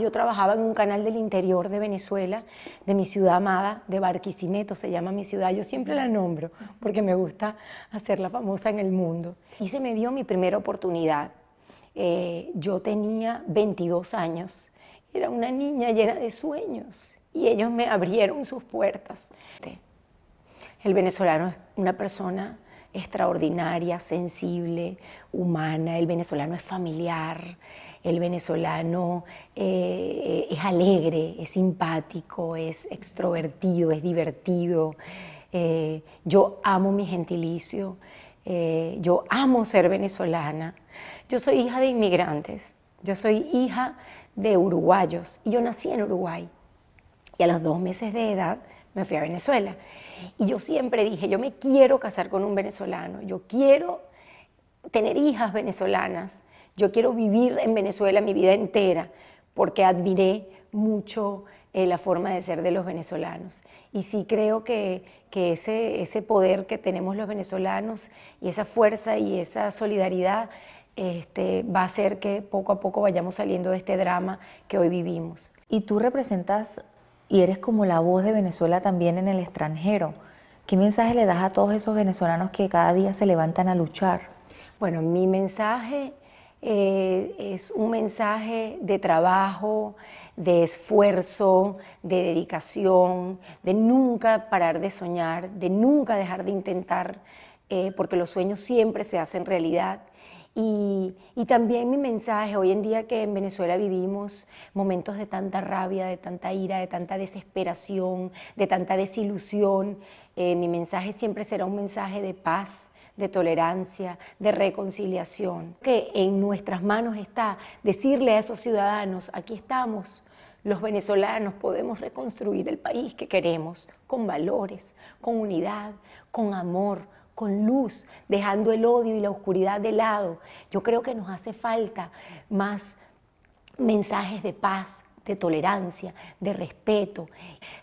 Yo trabajaba en un canal del interior de Venezuela, de mi ciudad amada, de Barquisimeto, se llama mi ciudad. Yo siempre la nombro porque me gusta hacerla famosa en el mundo. Y se me dio mi primera oportunidad. Eh, yo tenía 22 años, era una niña llena de sueños y ellos me abrieron sus puertas. El venezolano es una persona extraordinaria, sensible, humana, el venezolano es familiar el venezolano eh, eh, es alegre, es simpático, es extrovertido, es divertido. Eh, yo amo mi gentilicio, yo amo ser venezolana. Yo soy hija de inmigrantes, yo soy hija de uruguayos y yo nací en Uruguay. Y a los dos meses de edad me fui a Venezuela. Y yo siempre dije, yo me quiero casar con un venezolano, yo quiero tener hijas venezolanas. Yo quiero vivir en Venezuela mi vida entera porque admiré mucho eh, la forma de ser de los venezolanos. Y sí creo que, ese, ese poder que tenemos los venezolanos y esa fuerza y esa solidaridad este, va a hacer que poco a poco vayamos saliendo de este drama que hoy vivimos. Y tú representas y eres como la voz de Venezuela también en el extranjero. ¿Qué mensaje le das a todos esos venezolanos que cada día se levantan a luchar? Bueno, mi mensaje eh, es un mensaje de trabajo, de esfuerzo, de dedicación, de nunca parar de soñar, de nunca dejar de intentar, eh, porque los sueños siempre se hacen realidad. Y, también mi mensaje, hoy en día que en Venezuela vivimos momentos de tanta rabia, de tanta ira, de tanta desesperación, de tanta desilusión, eh, mi mensaje siempre será un mensaje de paz, de tolerancia, de reconciliación, que en nuestras manos está decirle a esos ciudadanos, aquí estamos, los venezolanos podemos reconstruir el país que queremos, con valores, con unidad, con amor, con luz, dejando el odio y la oscuridad de lado. Yo creo que nos hace falta más mensajes de paz, de tolerancia, de respeto.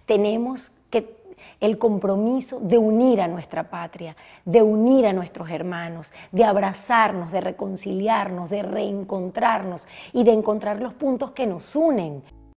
Tenemos que el compromiso de unir a nuestra patria, de unir a nuestros hermanos, de abrazarnos, de reconciliarnos, de reencontrarnos y de encontrar los puntos que nos unen.